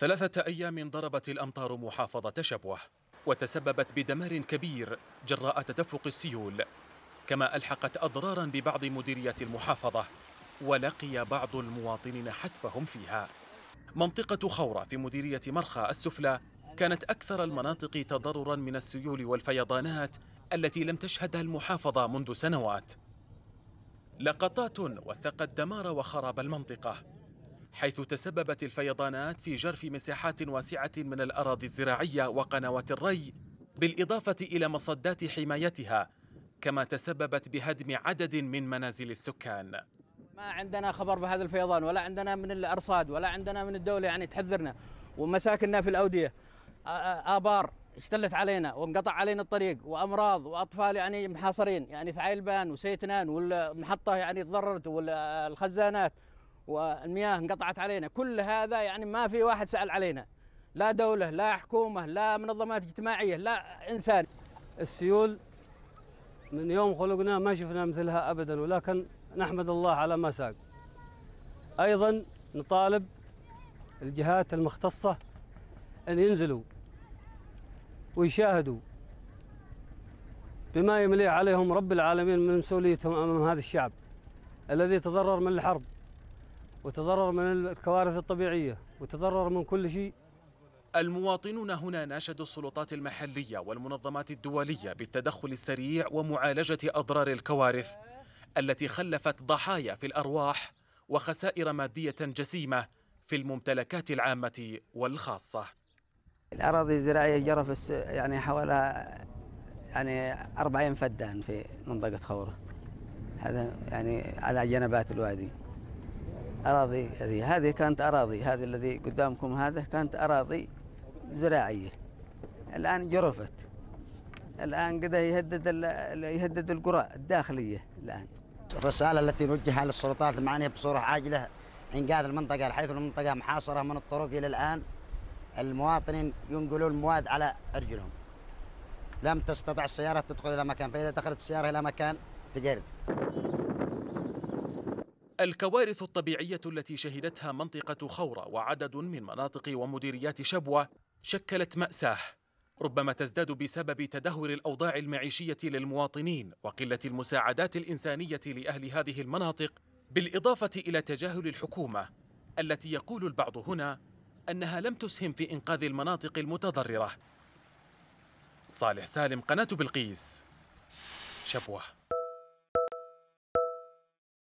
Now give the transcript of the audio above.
ثلاثة أيام ضربت الأمطار محافظة شبوة وتسببت بدمار كبير جراء تدفق السيول كما ألحقت أضرارا ببعض مديريات المحافظة ولقي بعض المواطنين حتفهم فيها منطقة خورة في مديرية مرخى السفلى كانت أكثر المناطق تضررا من السيول والفيضانات التي لم تشهدها المحافظة منذ سنوات لقطات وثقت دمار وخراب المنطقة حيث تسببت الفيضانات في جرف مساحات واسعة من الأراضي الزراعية وقنوات الري بالإضافة إلى مصدات حمايتها كما تسببت بهدم عدد من منازل السكان ما عندنا خبر بهذا الفيضان ولا عندنا من الأرصاد ولا عندنا من الدولة يعني تحذرنا ومساكننا في الأودية آبار اشتلت علينا وانقطع علينا الطريق وامراض واطفال يعني محاصرين يعني في عيلبان وسيتنان والمحطه يعني تضررت والخزانات والمياه انقطعت علينا كل هذا يعني ما في واحد سأل علينا لا دولة لا حكومة لا منظمات اجتماعية لا إنسان السيول من يوم خلقنا ما شفنا مثلها أبدا ولكن نحمد الله على ما ساق أيضا نطالب الجهات المختصة أن ينزلوا ويشاهدوا بما يملي عليهم رب العالمين من مسؤوليتهم أمام هذا الشعب الذي تضرر من الحرب وتضرر من الكوارث الطبيعية وتضرر من كل شيء المواطنون هنا ناشدوا السلطات المحلية والمنظمات الدولية بالتدخل السريع ومعالجة أضرار الكوارث التي خلفت ضحايا في الأرواح وخسائر مادية جسيمة في الممتلكات العامة والخاصة الأراضي الزراعية جرف يعني حوالي يعني 40 فدان في منطقة خوره هذا يعني على جنبات الوادي أراضي هذه هذه كانت أراضي هذه الذي قدامكم هذا كانت أراضي زراعية الآن جرفت الآن قد يهدد يهدد القرى الداخلية الآن الرسالة التي نوجهها للسلطات المعنية بصورة عاجلة إنقاذ المنطقة حيث المنطقة محاصرة من الطرق إلى الآن المواطنين ينقلون المواد على أرجلهم لم تستطع السيارة تدخل إلى مكان فإذا دخلت السيارة إلى مكان تجرد الكوارث الطبيعية التي شهدتها منطقة خورة وعدد من مناطق ومديريات شبوة شكلت مأساة ربما تزداد بسبب تدهور الأوضاع المعيشية للمواطنين وقلة المساعدات الإنسانية لأهل هذه المناطق بالإضافة إلى تجاهل الحكومة التي يقول البعض هنا أنها لم تسهم في إنقاذ المناطق المتضررة صالح سالم قناة بلقيس شبوه